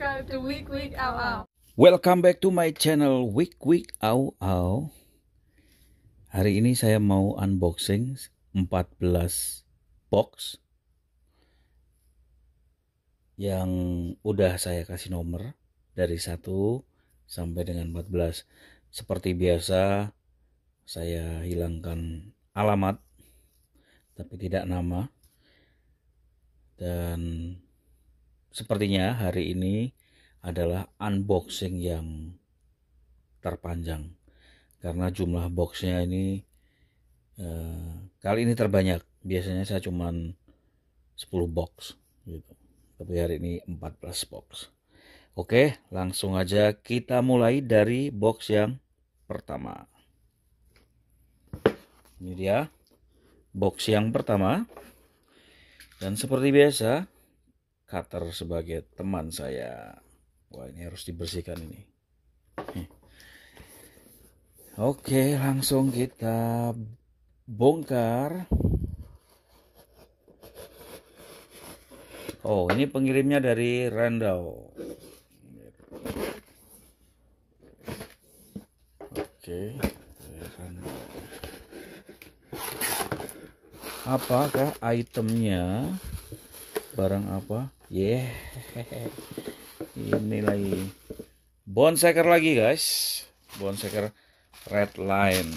subscribe to Week Week Ow Ow. Welcome back to my channel Week Week Au Au. Hari ini saya mau unboxing 14 box yang udah saya kasih nomor dari 1 sampai dengan 14. Seperti biasa saya hilangkan alamat tapi tidak nama dan sepertinya hari ini adalah unboxing yang terpanjang karena jumlah boxnya ini eh, kali ini terbanyak biasanya saya cuman 10 box gitu tapi hari ini 14 box oke langsung aja kita mulai dari box yang pertama ini dia box yang pertama dan seperti biasa cutter sebagai teman saya wah ini harus dibersihkan ini Oke, langsung kita bongkar. Oh, ini pengirimnya dari Randau. Oke, Apakah itemnya? barang apa yeah ini lagi bonseker lagi guys bonseker red line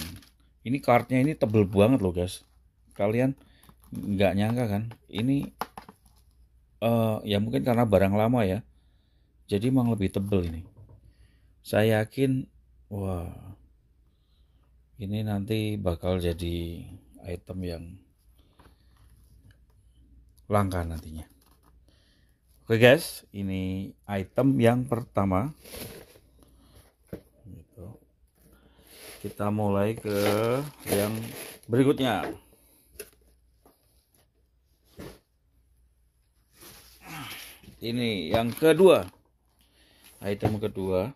ini kartnya ini tebel banget loh guys kalian nggak nyangka kan ini uh, ya mungkin karena barang lama ya jadi emang lebih tebel ini saya yakin wah ini nanti bakal jadi item yang langka nantinya Oke guys, ini item yang pertama. Gitu. Kita mulai ke yang berikutnya. Ini yang kedua. Item kedua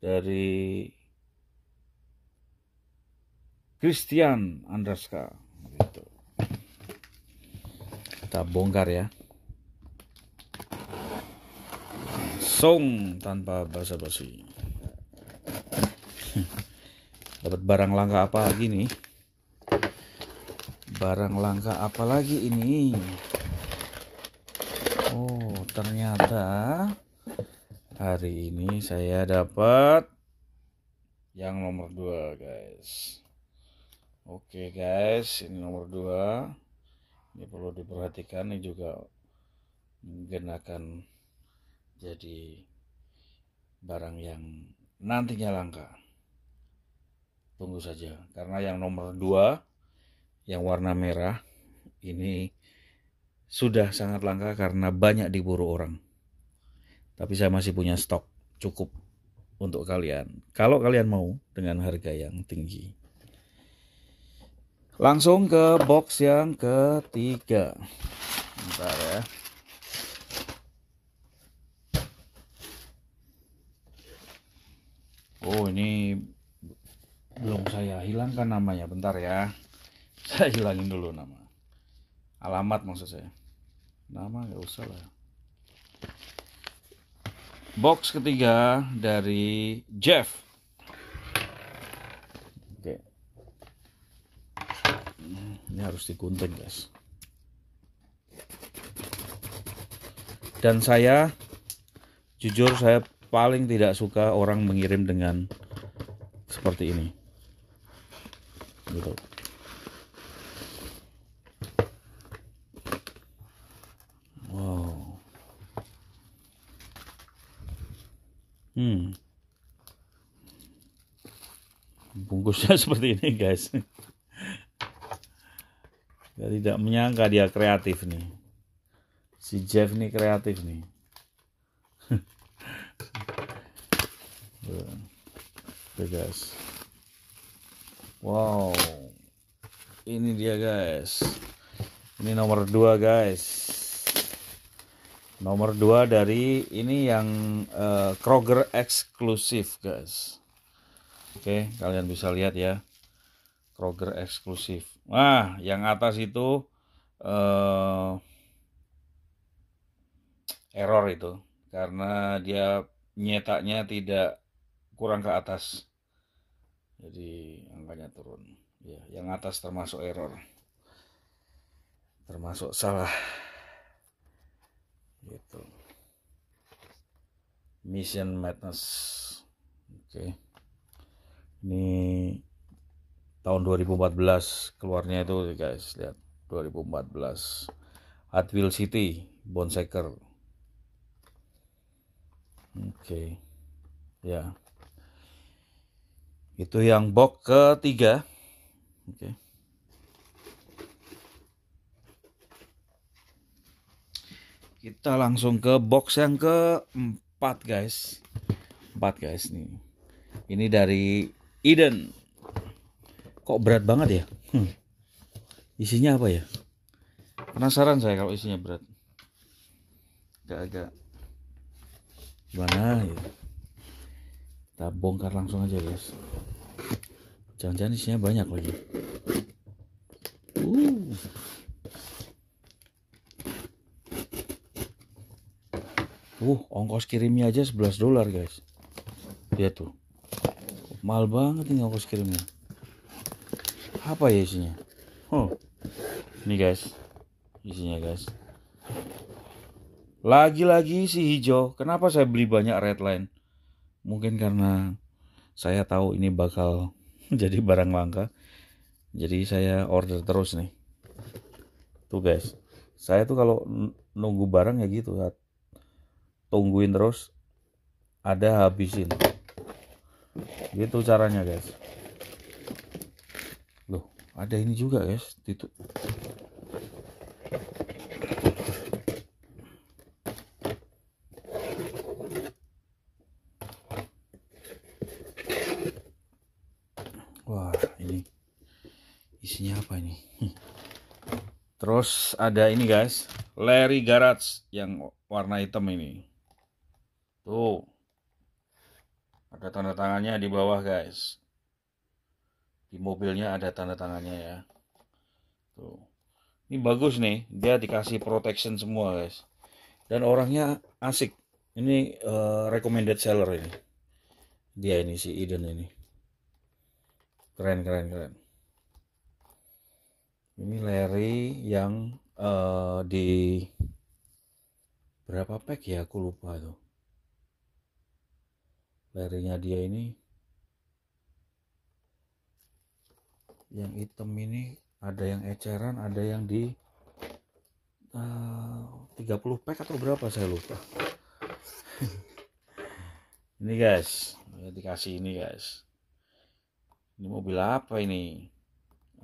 dari Christian Andraska. Gitu. Kita bongkar ya. langsung tanpa basa-basi hmm. dapat barang langka apa lagi nih barang langka apa lagi ini Oh ternyata hari ini saya dapat yang nomor 2 guys Oke guys ini nomor 2 ini perlu diperhatikan ini juga menggunakan jadi barang yang nantinya langka. Tunggu saja, karena yang nomor dua, yang warna merah ini sudah sangat langka karena banyak diburu orang. Tapi saya masih punya stok cukup untuk kalian. Kalau kalian mau dengan harga yang tinggi. Langsung ke box yang ketiga. Bentar ya. Oh ini belum saya hilangkan namanya bentar ya saya hilangin dulu nama alamat maksud saya nama nggak usah lah box ketiga dari Jeff oke ini harus dikunting guys dan saya jujur saya paling tidak suka orang mengirim dengan seperti ini gitu wow hmm bungkusnya seperti ini guys saya tidak menyangka dia kreatif nih si Jeff nih kreatif nih Oke guys wow ini dia guys ini nomor dua guys nomor dua dari ini yang uh, Kroger eksklusif guys oke kalian bisa lihat ya Kroger eksklusif nah yang atas itu uh, error itu karena dia nyetaknya tidak kurang ke atas jadi angkanya turun ya yang atas termasuk error termasuk salah gitu mission madness oke okay. ini tahun 2014 keluarnya itu guys lihat 2014 Hot Wheels City Bonsaker oke okay. ya yeah. Itu yang box ketiga. Oke. Kita langsung ke box yang keempat, guys. Empat, guys nih. Ini dari Eden. Kok berat banget ya? Hmm. Isinya apa ya? Penasaran saya kalau isinya berat. Agak-agak gimana ya? kita bongkar langsung aja guys jangan-jangan isinya banyak lagi uh. uh ongkos kirimnya aja 11 dolar guys lihat tuh mal banget nih ongkos kirimnya apa ya isinya oh ini guys isinya guys lagi-lagi si hijau kenapa saya beli banyak redline? mungkin karena saya tahu ini bakal jadi barang langka jadi saya order terus nih tuh guys saya tuh kalau nunggu barang ya gitu tungguin terus ada habisin gitu caranya guys loh ada ini juga guys itu Terus ada ini guys, Larry Garage yang warna hitam ini. Tuh. Ada tanda tangannya di bawah guys. Di mobilnya ada tanda tangannya ya. Tuh. Ini bagus nih, dia dikasih protection semua guys. Dan orangnya asik. Ini uh, recommended seller ini. Dia ini si Eden ini. Keren keren keren ini leri yang uh, di berapa pack ya aku lupa tuh Larry-nya dia ini yang hitam ini ada yang eceran ada yang di eh, uh, 30 pack atau berapa saya lupa ini guys dikasih ini guys ini mobil apa ini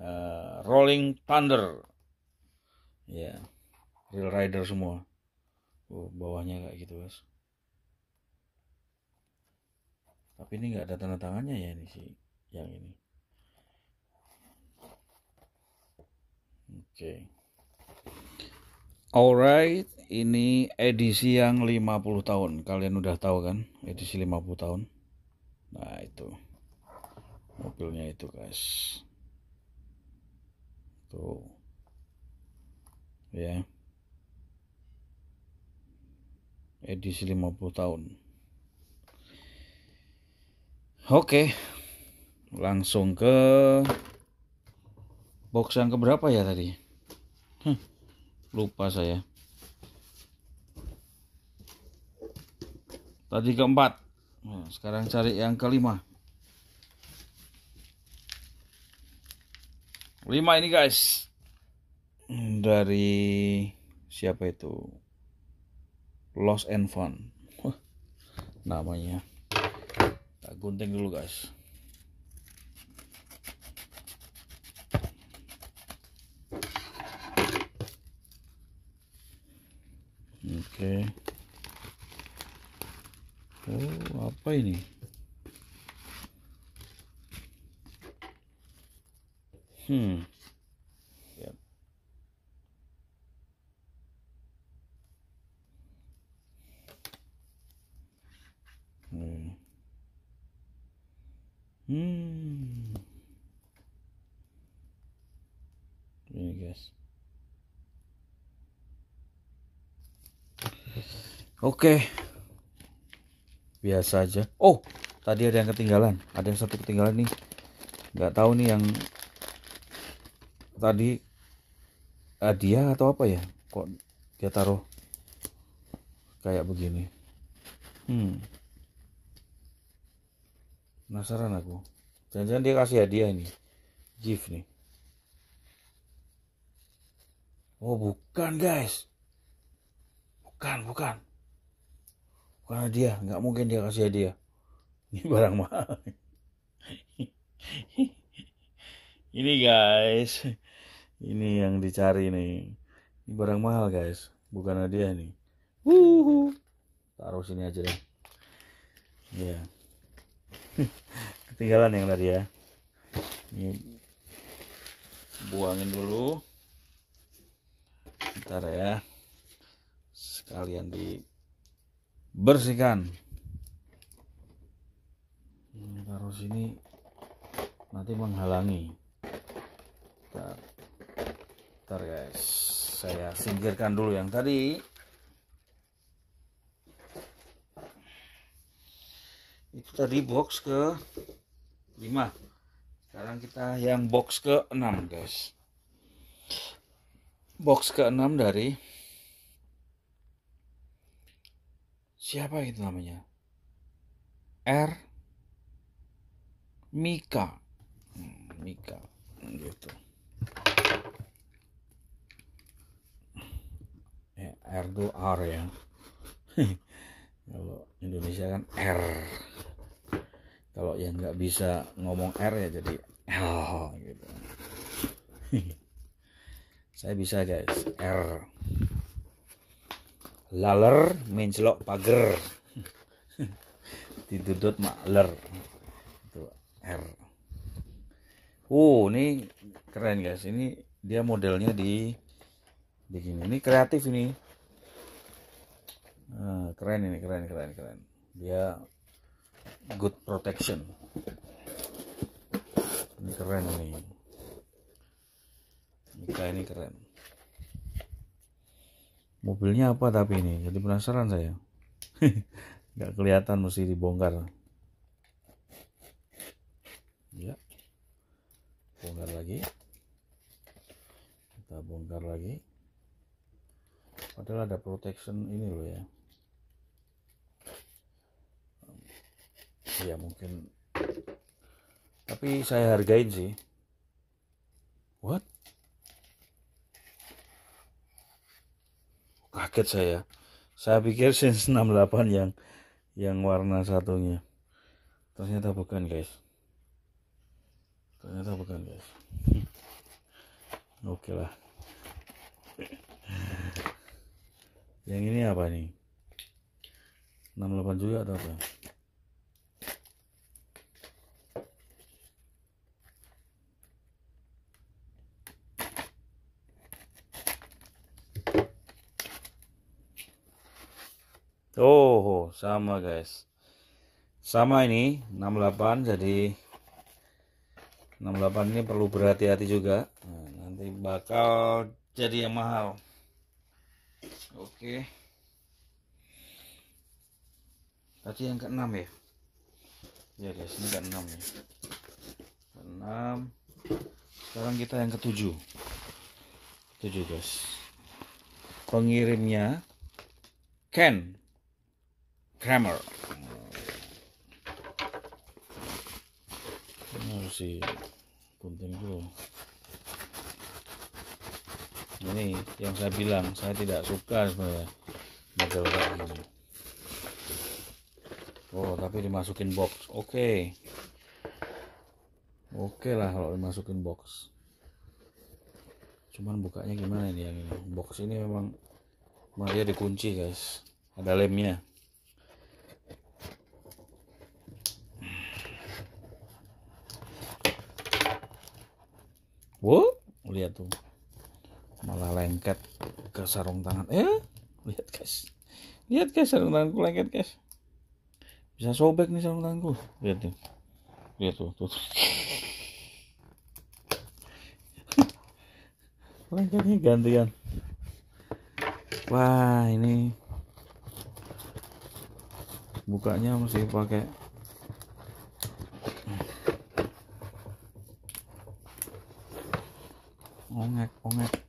uh, Rolling Thunder ya yeah. Real Rider semua oh, bawahnya kayak gitu guys tapi ini nggak ada tanda tangannya ya ini sih yang ini oke okay. alright ini edisi yang 50 tahun kalian udah tahu kan edisi 50 tahun nah itu mobilnya itu guys Tuh. Gitu. Ya. Edisi 50 tahun. Oke. Langsung ke box yang keberapa ya tadi? Huh, lupa saya. Tadi keempat. Nah, sekarang cari yang kelima. lima ini guys dari siapa itu Lost and Found namanya tak gunting dulu guys oke okay. oh apa ini Hmm. Yep. Hmm. Hmm. I guess. Oke. Biasa aja. Oh, tadi ada yang ketinggalan. Ada yang satu ketinggalan nih. Gak tahu nih yang tadi hadiah eh, atau apa ya kok dia taruh kayak begini hmm penasaran aku jangan-jangan dia kasih hadiah ini gift nih oh bukan guys bukan bukan bukan hadiah nggak mungkin dia kasih hadiah ini barang mahal ini guys ini yang dicari nih ini barang mahal guys bukan hadiah nih Wuhu. taruh sini aja deh ya ketinggalan yang tadi ya ini buangin dulu ntar ya sekalian dibersihkan ini taruh sini nanti menghalangi Bentar. Ntar guys, saya singkirkan dulu yang tadi. Itu tadi box ke 5. Sekarang kita yang box ke 6 guys. Box ke 6 dari siapa itu namanya? R Mika. Hmm, Mika gitu. R itu R ya kalau Indonesia kan R kalau yang nggak bisa ngomong R ya jadi L gitu saya bisa guys R laler mencelok pager Ditutut makler itu R uh ini keren guys ini dia modelnya di begini ini kreatif ini ah, keren ini keren keren keren dia good protection ini keren ini Mika ini keren mobilnya apa tapi ini jadi penasaran saya nggak kelihatan mesti dibongkar ya bongkar lagi kita bongkar lagi padahal ada protection ini loh ya ya mungkin tapi saya hargain sih what kaget saya saya pikir Sense 68 yang yang warna satunya ternyata bukan guys ternyata bukan guys oke okay lah yang ini apa nih 68 juga atau apa Oh, sama guys. Sama ini 68 jadi 68 ini perlu berhati-hati juga. Nah, nanti bakal jadi yang mahal. Oke. Tadi yang keenam ya. Ya guys, ini keenam ya. Keenam. Sekarang kita yang ketujuh. Ketujuh guys. Pengirimnya Ken Kramer. Ini harus si gunting dulu ini yang saya bilang saya tidak suka sebenarnya model kayak gini oh tapi dimasukin box oke okay. oke okay lah kalau dimasukin box cuman bukanya gimana ini yang ini box ini memang Maria dia dikunci guys ada lemnya Wow, lihat tuh malah lengket ke sarung tangan eh lihat guys lihat guys sarung tanganku lengket guys bisa sobek nih sarung tanganku lihat nih lihat tuh tuh, lengketnya gantian wah ini bukanya mesti pakai ongek ongek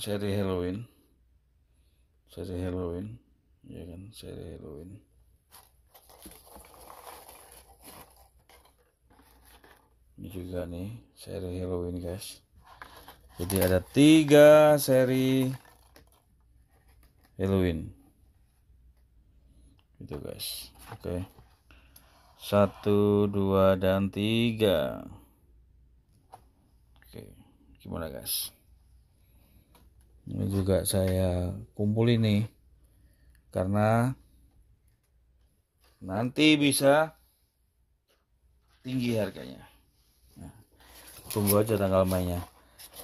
seri Halloween seri Halloween ya kan seri Halloween ini juga nih seri Halloween guys jadi ada tiga seri Halloween itu guys oke okay. satu dua dan tiga oke okay. gimana guys ini juga saya kumpul ini karena nanti bisa tinggi harganya nah, tunggu aja tanggal mainnya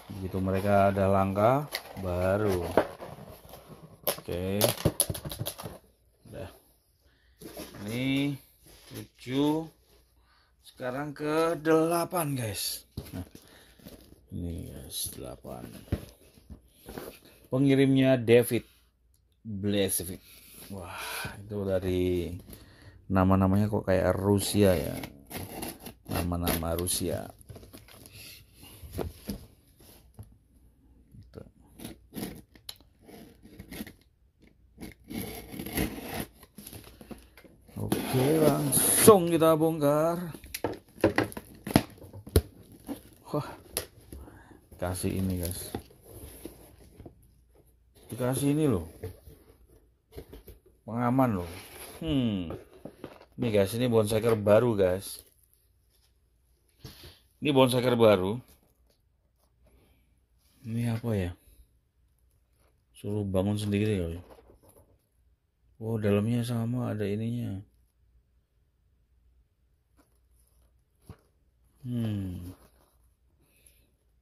begitu mereka ada langka baru oke udah ini 7 sekarang ke 8 guys nah, ini guys 8 Pengirimnya David Blesevic. Wah, itu dari nama-namanya kok kayak Rusia ya. Nama-nama Rusia. Gitu. Oke, langsung kita bongkar. Wah. Kasih ini, guys dikasih ini loh pengaman loh hmm ini guys ini bonsai baru guys ini bonsai baru ini apa ya suruh bangun sendiri kali ya, wow oh, dalamnya sama ada ininya hmm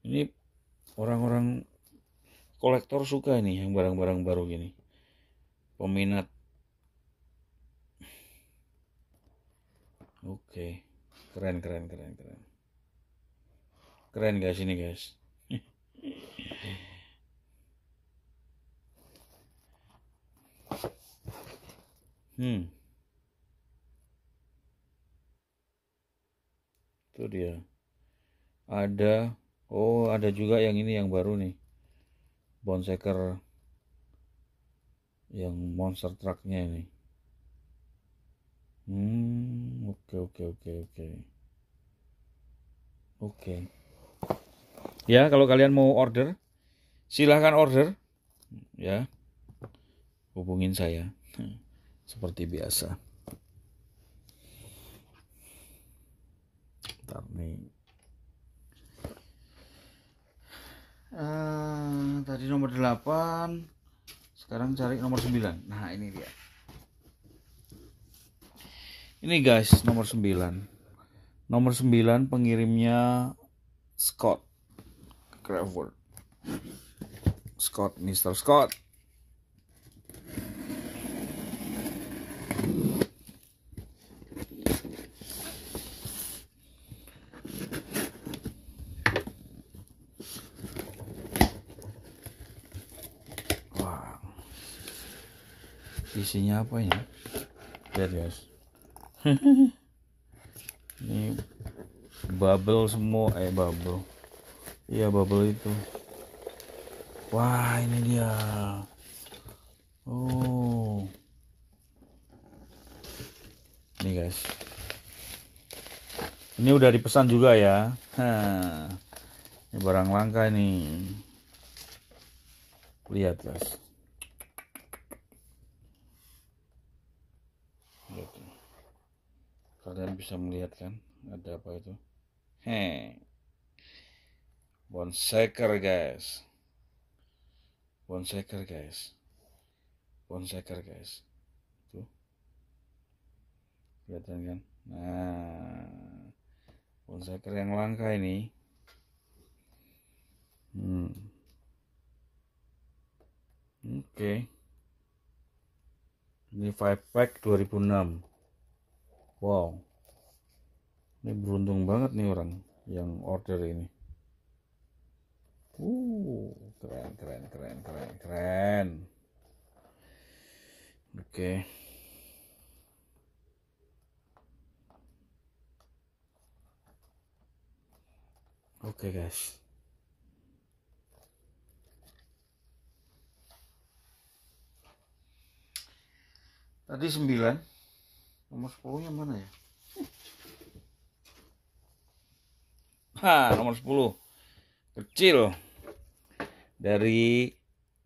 ini orang-orang kolektor suka ini yang barang-barang baru gini peminat oke okay. keren keren keren keren keren guys ini guys hmm itu dia ada oh ada juga yang ini yang baru nih bonsaker yang monster trucknya ini hmm oke oke oke oke oke ya kalau kalian mau order silahkan order ya hubungin saya seperti biasa Bentar nih uh, tadi nomor 8 sekarang cari nomor 9 nah ini dia ini guys nomor 9 nomor 9 pengirimnya Scott Crawford Scott Mr. Scott isinya apa ya lihat guys ini bubble semua eh bubble iya bubble itu wah ini dia oh ini guys ini udah dipesan juga ya Hah. ini barang langka ini. lihat guys kalian bisa melihat kan ada apa itu heh bonsaiker guys bonsaiker guys bonsaiker guys tuh kelihatan kan nah bonsaiker yang langka ini hmm oke okay. ini 5 pack 2006 Wow, ini beruntung banget nih orang yang order ini. Uh, keren, keren, keren, keren, keren. Oke. Okay. Oke okay, guys. Tadi 9 nomor 10 yang mana ya ha nomor 10 kecil dari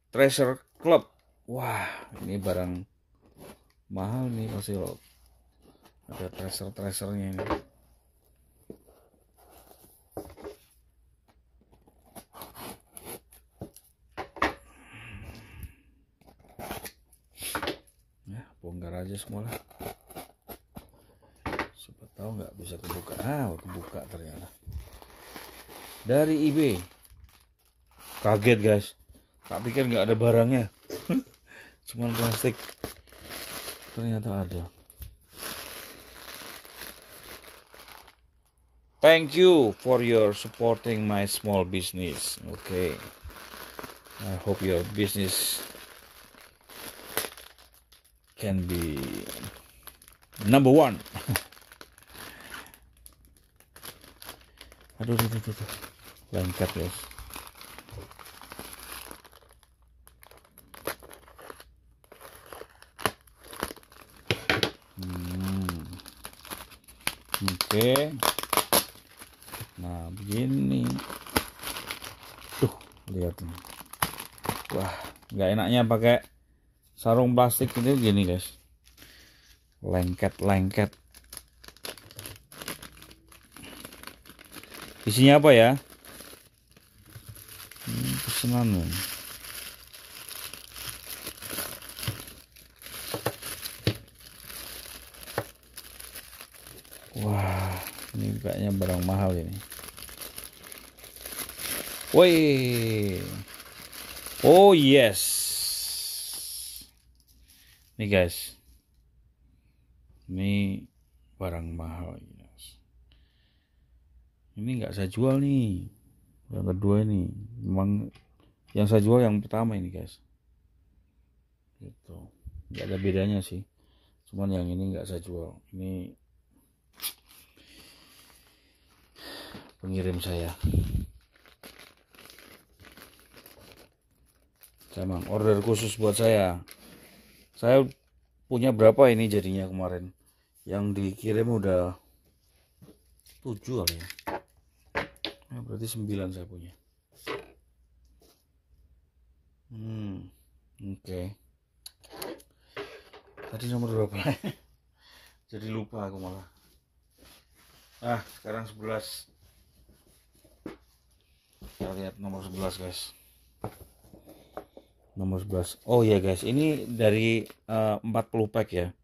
Treasure Club wah ini barang mahal nih pasti lo. ada treasure treasurenya ini ya bongkar aja semua lah tahu nggak bisa kebuka ah kebuka ternyata dari eBay kaget guys tak pikir nggak ada barangnya cuman plastik ternyata ada thank you for your supporting my small business okay I hope your business can be number one aduh aduh aduh, aduh. lengket guys hmm. oke nah begini tuh lihat nih wah nggak enaknya pakai sarung plastik ini gini guys lengket lengket Isinya apa ya? Hmm, pesanan. Wah, ini kayaknya barang mahal ini. Woi. Oh yes. Nih guys. Ini barang mahal ini nggak saya jual nih yang kedua ini memang yang saya jual yang pertama ini guys gitu nggak ada bedanya sih cuman yang ini nggak saya jual ini pengirim saya saya order khusus buat saya saya punya berapa ini jadinya kemarin yang dikirim udah tujuh ya Nah, berarti 9 saya punya. Hmm. Oke. Okay. Tadi nomor berapa? Jadi lupa aku malah. Ah, sekarang 11. Kita lihat nomor 11, guys. Nomor 11. Oh iya, yeah, guys. Ini dari eh, uh, 40 pack ya.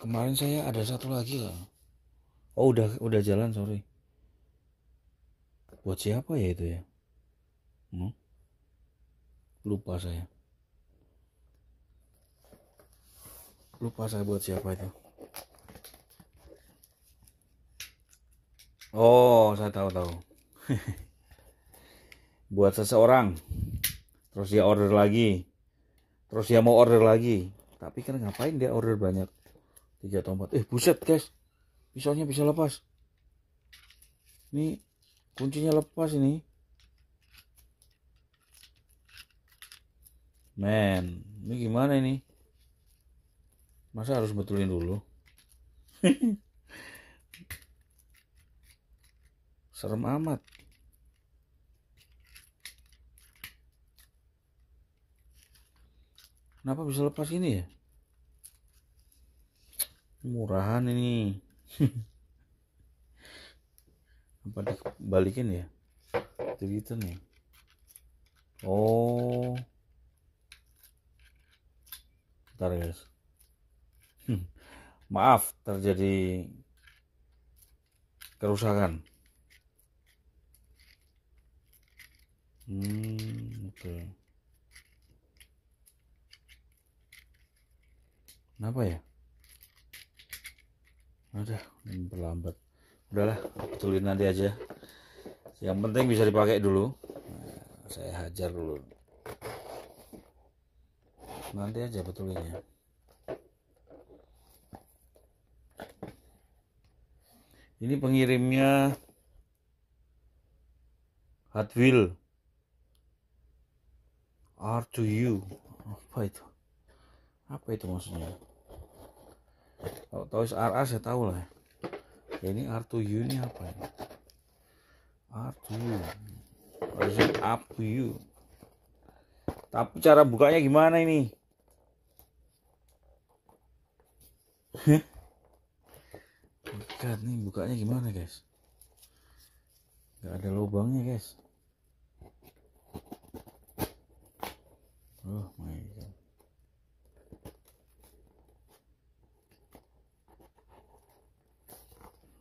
Kemarin saya ada satu lagi lah. Oh, udah udah jalan, sorry buat siapa ya itu ya hmm? lupa saya lupa saya buat siapa itu oh saya tahu tahu buat seseorang terus dia order lagi terus dia mau order lagi tapi kan ngapain dia order banyak tiga atau empat eh buset guys pisaunya bisa lepas ini kuncinya lepas ini men ini gimana ini masa harus betulin dulu serem amat kenapa bisa lepas ini ya murahan ini balik balikin ya jadi -gitu nih oh ntar guys hmm. maaf terjadi kerusakan hmm oke okay. kenapa ya ada yang berlambat udahlah betulin nanti aja yang penting bisa dipakai dulu nah, saya hajar dulu nanti aja betulinnya ini pengirimnya Hot Wheel r to you apa itu apa itu maksudnya kalau Toys R saya tahu lah Ya, ini R2U ini apa ya R2U version up to you tapi cara bukanya gimana ini Bukan nih bukanya gimana guys Gak ada lubangnya guys oh my God.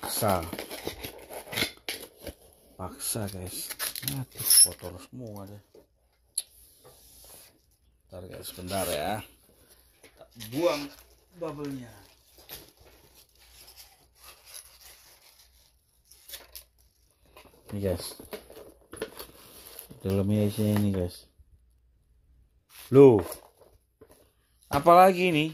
paksa paksa guys Aduh, kotor semua deh ntar guys sebentar ya buang bubble-nya ini guys dalamnya isinya ini guys loh apalagi ini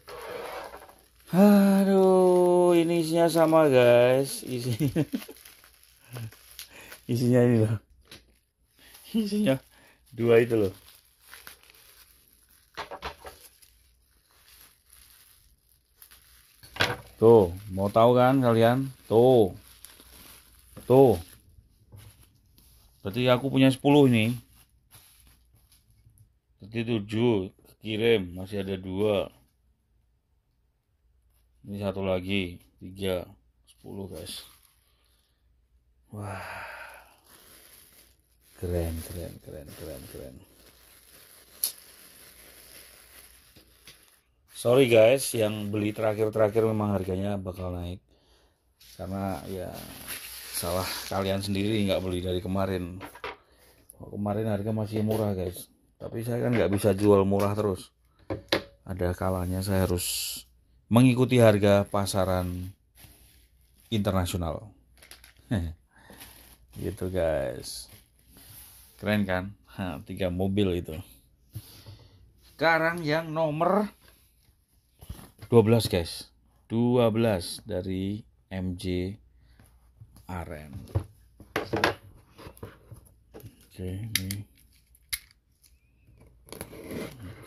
aduh ini isinya sama guys isinya isinya ini loh isinya dua itu loh tuh mau tahu kan kalian tuh tuh berarti aku punya 10 ini berarti 7 kirim masih ada dua ini satu lagi tiga sepuluh guys wah keren keren keren keren keren sorry guys yang beli terakhir-terakhir memang harganya bakal naik karena ya salah kalian sendiri nggak beli dari kemarin oh, kemarin harga masih murah guys tapi saya kan nggak bisa jual murah terus ada kalanya saya harus mengikuti harga pasaran internasional. gitu guys. Keren kan? Ha, tiga mobil itu. Sekarang yang nomor 12 guys. 12 dari MJ Aren. Oke, okay, ini.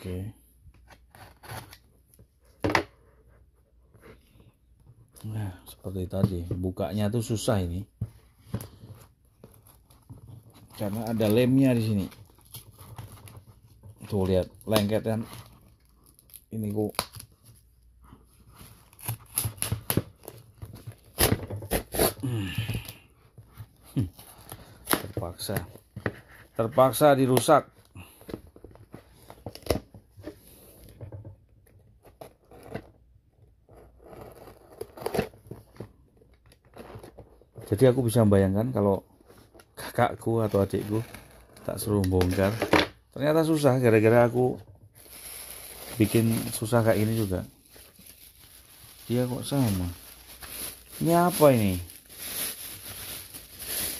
Oke. Okay. Nah, seperti tadi, bukanya tuh susah ini. Karena ada lemnya di sini. Tuh lihat, lengket kan. Ini kok hmm. terpaksa terpaksa dirusak jadi aku bisa membayangkan kalau kakakku atau adikku tak suruh bongkar ternyata susah gara-gara aku bikin susah kayak ini juga dia kok sama ini apa ini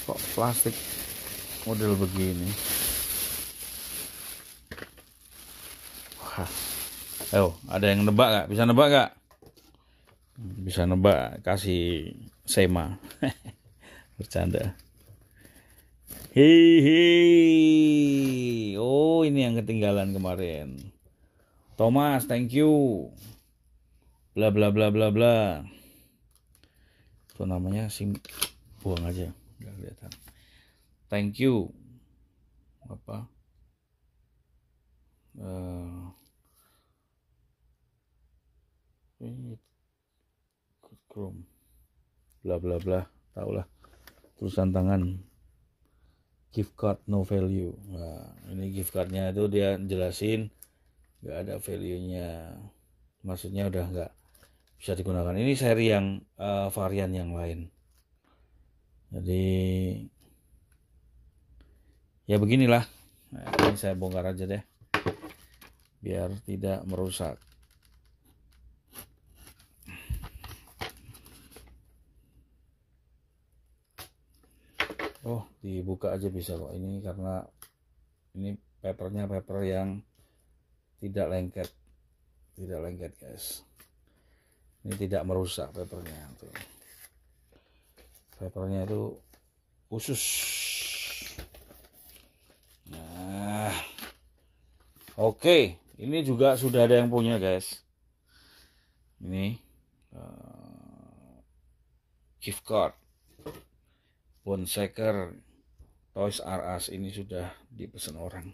kok plastik model begini wah ayo ada yang nebak gak? bisa nebak gak? bisa nebak kasih sema bercanda Hihi. Oh, ini yang ketinggalan kemarin. Thomas, thank you. Bla bla bla bla bla. Itu namanya sim buang aja, nggak kelihatan. Thank you. Apa? Uh, Chrome. Bla bla bla, tahulah tulisan tangan gift card no value nah, ini gift cardnya itu dia jelasin nggak ada value nya maksudnya udah nggak bisa digunakan ini seri yang uh, varian yang lain jadi ya beginilah nah, ini saya bongkar aja deh biar tidak merusak oh dibuka aja bisa kok ini karena ini papernya paper yang tidak lengket tidak lengket guys ini tidak merusak papernya tuh papernya itu khusus nah oke ini juga sudah ada yang punya guys ini uh, gift card Bonsaker Toys R Us ini sudah dipesan orang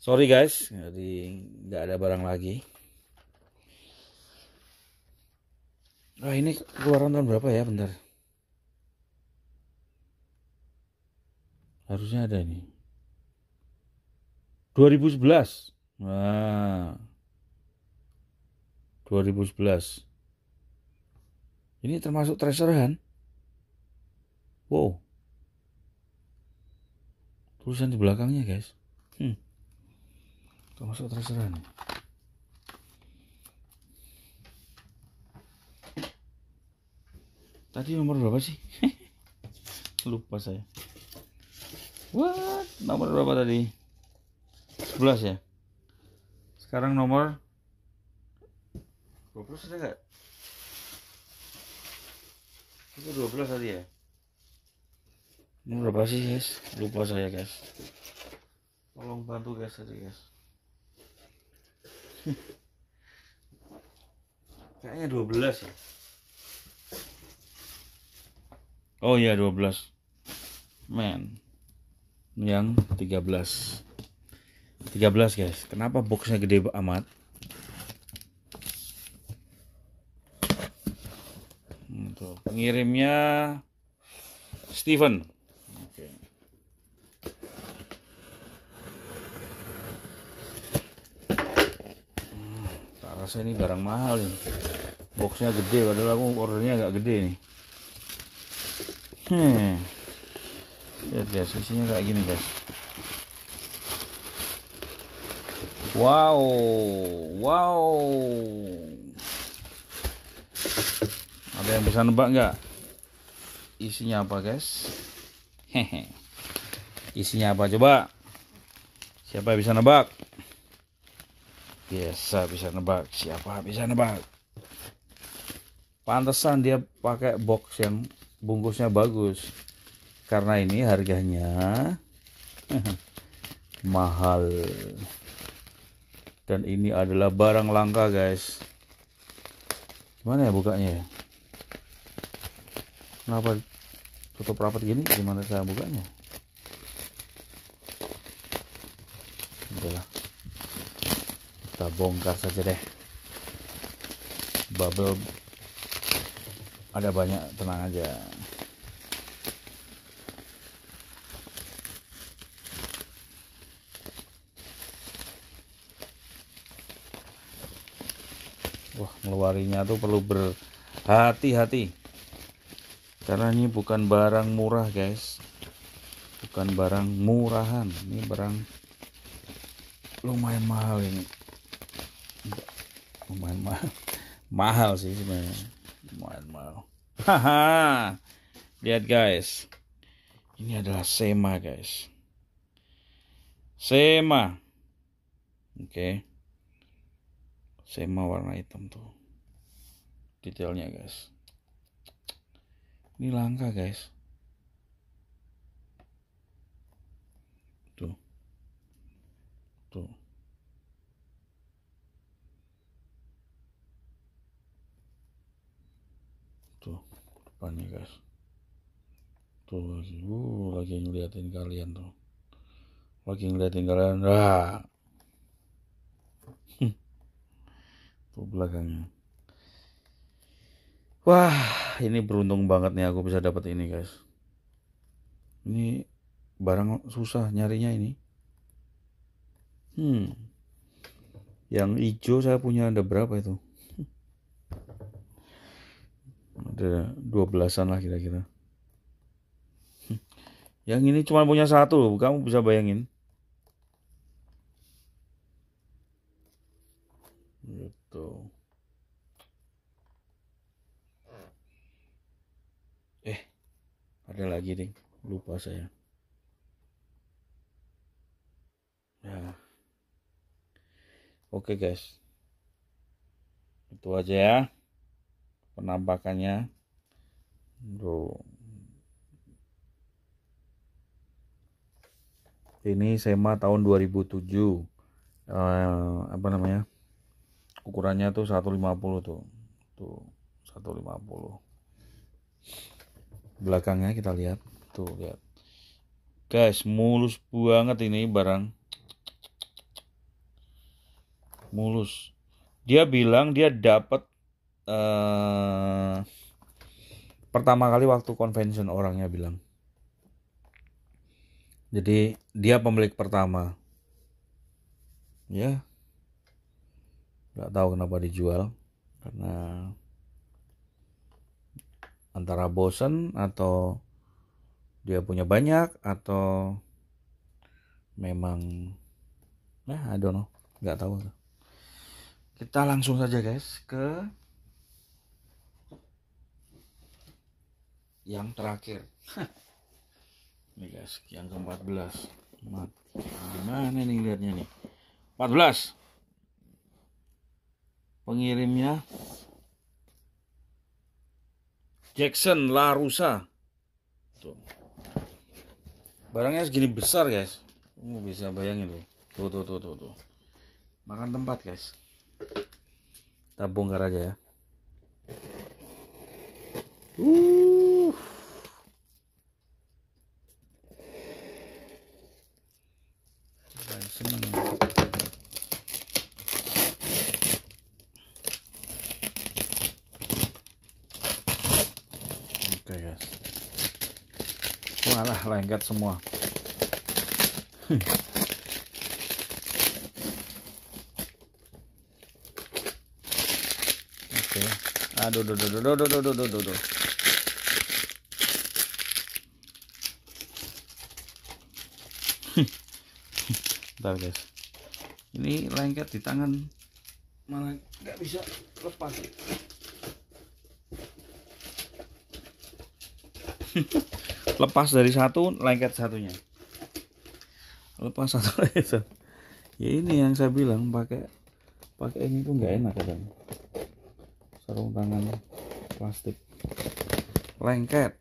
sorry guys jadi nggak ada barang lagi Nah ini keluaran tahun berapa ya bentar harusnya ada ini 2011 Nah, 2011. Ini termasuk treasure hunt. Wow. Tulisan di belakangnya, guys. Hmm. masuk terserah nih. Tadi nomor berapa sih? Lupa saya. What? Nomor berapa tadi? 11 ya. Sekarang nomor 12 ada enggak? Itu 12 tadi ya ini berapa sih guys lupa saya guys tolong bantu guys aja guys kayaknya 12 ya oh iya 12 man yang 13 13 guys kenapa boxnya gede amat pengirimnya Steven rasa ini barang mahal ini, boxnya gede padahal aku ordernya agak gede nih hmm lihat guys isinya kayak gini guys wow wow ada yang bisa nebak nggak isinya apa guys hehe isinya apa coba siapa yang bisa nebak biasa bisa nebak siapa bisa nebak pantesan dia pakai box yang bungkusnya bagus karena ini harganya mahal dan ini adalah barang langka guys gimana ya bukanya ya? kenapa tutup rapat gini gimana saya bukanya udahlah kita bongkar saja deh bubble ada banyak tenang aja wah ngeluarinya tuh perlu berhati-hati karena ini bukan barang murah guys bukan barang murahan ini barang lumayan mahal ini lumayan mahal mahal sih sebenarnya lumayan mahal haha lihat guys ini adalah sema guys sema oke okay. sema warna hitam tuh detailnya guys ini langka guys tuh tuh apa nih guys tuh uh, lagi ngeliatin kalian tuh lagi ngeliatin kalian ah. tuh belakangnya wah ini beruntung banget nih aku bisa dapat ini guys ini barang susah nyarinya ini hmm yang hijau saya punya ada berapa itu ada dua belasan lah kira-kira yang ini cuma punya satu loh kamu bisa bayangin gitu eh ada lagi nih lupa saya ya oke guys itu aja ya penampakannya tuh ini SEMA tahun 2007 eh, apa namanya ukurannya tuh 150 tuh tuh 150 belakangnya kita lihat tuh lihat guys mulus banget ini barang mulus dia bilang dia dapat Eh, pertama kali waktu convention orangnya bilang jadi dia pemilik pertama ya nggak tahu kenapa dijual karena antara bosen atau dia punya banyak atau memang nah I don't know nggak tahu kita langsung saja guys ke yang terakhir ini guys yang ke 14 gimana nih lihatnya nih 14 pengirimnya Jackson Larusa tuh barangnya segini besar guys kamu bisa bayangin tuh. tuh tuh tuh tuh, tuh. makan tempat guys kita bongkar aja ya lengket semua oke aduh aduh aduh aduh aduh aduh aduh aduh Bentar guys ini lengket di tangan malah nggak bisa lepas lepas dari satu lengket satunya lepas satu lengket satu. ya ini yang saya bilang pakai pakai ini tuh nggak enak kan sarung tangan plastik lengket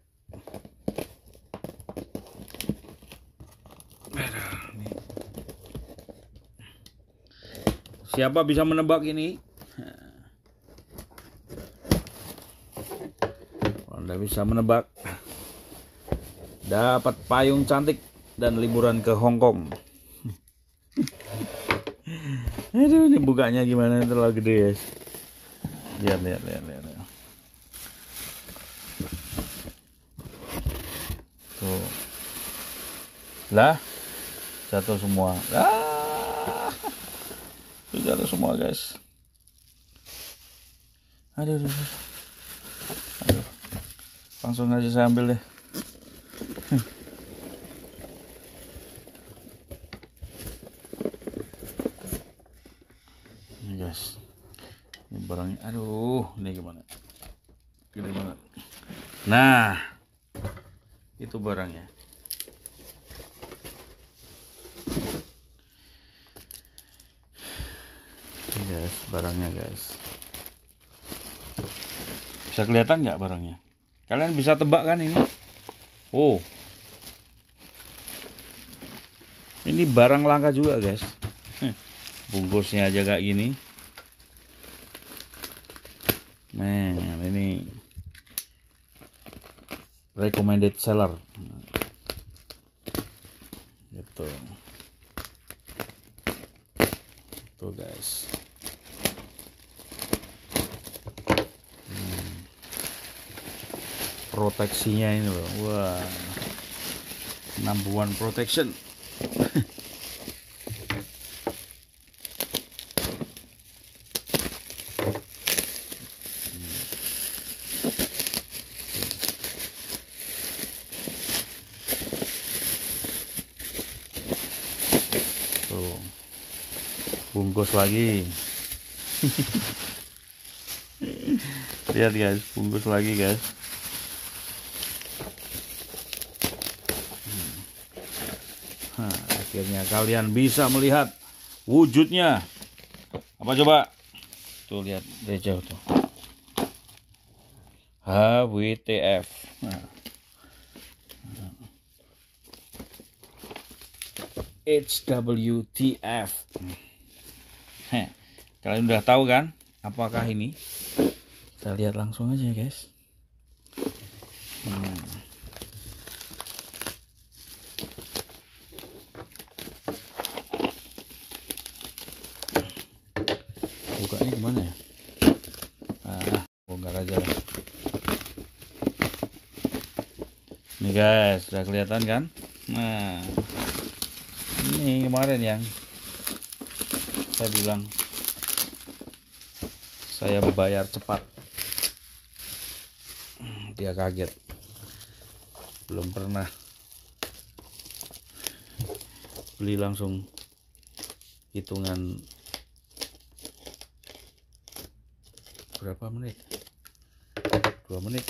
siapa bisa menebak ini Anda bisa menebak dapat payung cantik dan liburan ke Hong Kong. Aduh, ini bukanya gimana terlalu gede ya. Lihat, lihat, lihat, lihat. Tuh. Lah, jatuh semua. Ah. Jatuh semua, guys. Aduh, aduh. aduh. Langsung aja saya ambil deh. Nah, itu barangnya. Ini guys, barangnya guys. Bisa kelihatan nggak barangnya? Kalian bisa tebak kan ini? Oh. Ini barang langka juga guys. Bungkusnya aja kayak gini. recommended seller gitu tuh gitu, guys hmm. proteksinya ini loh wah number one protection bungkus lagi lihat guys bungkus lagi guys hmm. nah, akhirnya kalian bisa melihat wujudnya apa coba tuh lihat dari jauh tuh HWTF nah. HWTF kalian udah tahu kan apakah ini kita lihat langsung aja guys hmm. bukanya gimana ya ah, buka aja lah nih guys sudah kelihatan kan nah ini kemarin yang saya bilang saya bayar cepat dia kaget belum pernah beli langsung hitungan berapa menit dua menit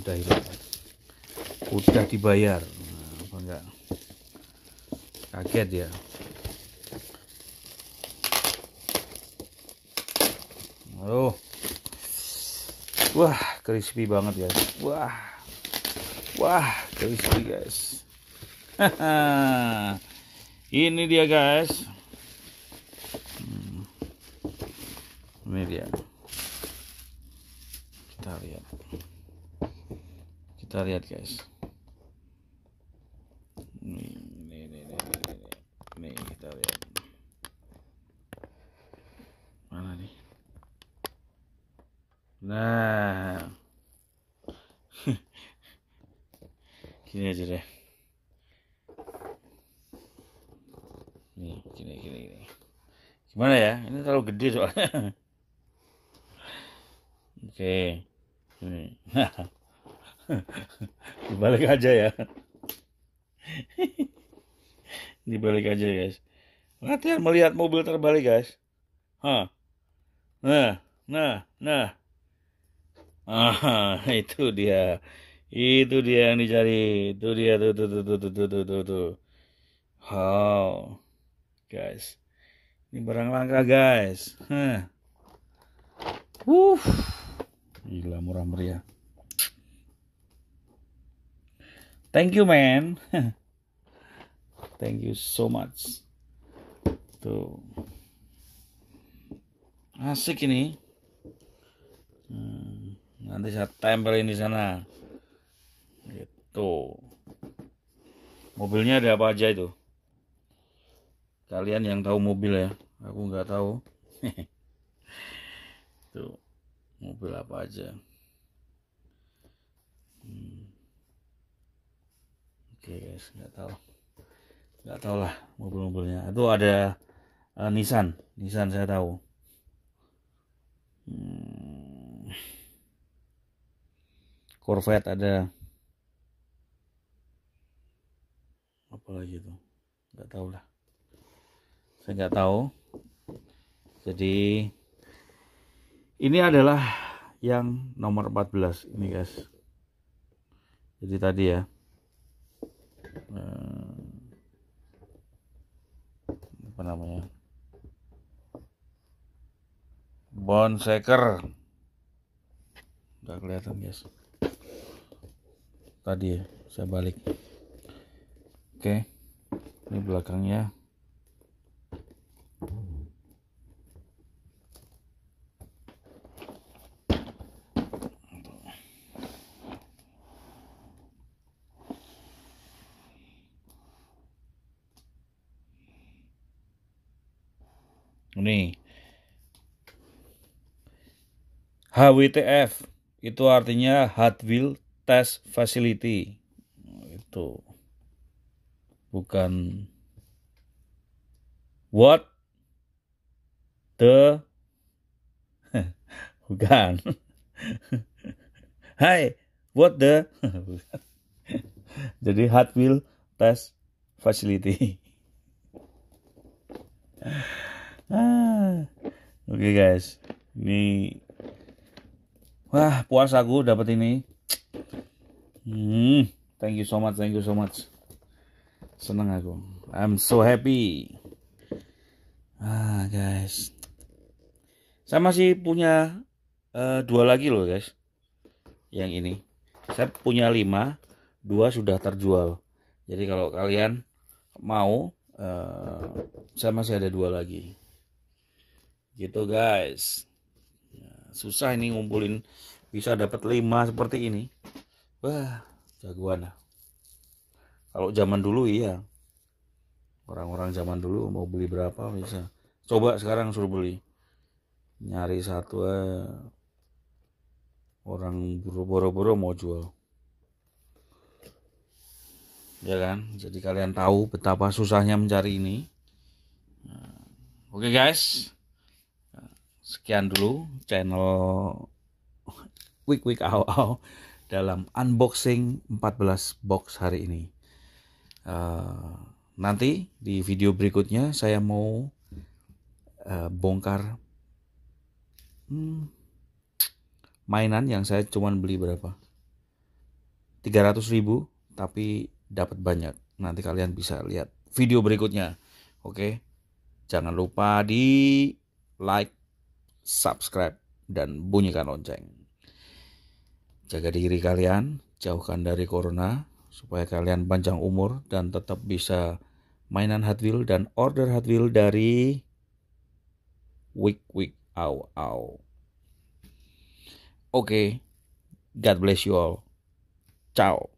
udah hilang udah dibayar nah, apa enggak kaget ya tuh wah crispy banget ya. wah wah crispy guys ini dia guys hmm. ini dia kita lihat kita lihat guys soalnya oke dibalik aja ya dibalik aja guys latihan melihat mobil terbalik guys Hah. nah nah nah ah itu dia itu dia yang dicari itu dia tuh tuh tuh tuh tuh tuh tuh tuh, guys ini barang langka guys. Huh. Wuh. Gila murah meriah. Thank you man. Thank you so much. Tuh. Asik ini. Hmm. Nanti saya tempelin di sana. Gitu. Mobilnya ada apa aja itu? kalian yang tahu mobil ya aku nggak tahu tuh mobil apa aja hmm. oke okay guys nggak tahu nggak tahu lah mobil-mobilnya itu ada uh, Nissan Nissan saya tahu hmm. Corvette ada apa lagi tuh nggak tahu lah saya nggak tahu jadi ini adalah yang nomor 14 ini guys jadi tadi ya eh, apa namanya bonsaker nggak kelihatan guys tadi ya saya balik oke ini belakangnya HWTF itu artinya Hot Wheel Test Facility itu bukan what the bukan Hai what the jadi Hot Wheel Test Facility ah, oke okay guys ini Wah, puas aku dapat ini. Hmm, thank you so much, thank you so much. Seneng aku. I'm so happy. Ah, guys. Saya masih punya uh, dua lagi loh, guys. Yang ini. Saya punya lima, dua sudah terjual. Jadi kalau kalian mau, uh, saya masih ada dua lagi. Gitu, guys susah ini ngumpulin bisa dapat lima seperti ini wah jagoan kalau zaman dulu iya orang-orang zaman dulu mau beli berapa bisa coba sekarang suruh beli nyari satu eh, orang boro-boro mau jual ya kan jadi kalian tahu betapa susahnya mencari ini nah, oke okay, guys sekian dulu channel Quick Quick Aw Aw dalam unboxing 14 box hari ini. Uh, nanti di video berikutnya saya mau uh, bongkar hmm, mainan yang saya cuman beli berapa? 300.000 ribu tapi dapat banyak. Nanti kalian bisa lihat video berikutnya. Oke. Okay? Jangan lupa di like subscribe, dan bunyikan lonceng. Jaga diri kalian, jauhkan dari corona, supaya kalian panjang umur dan tetap bisa mainan Hot Wheels dan order Hot Wheels dari Week Week Au Au. Oke, God bless you all. Ciao.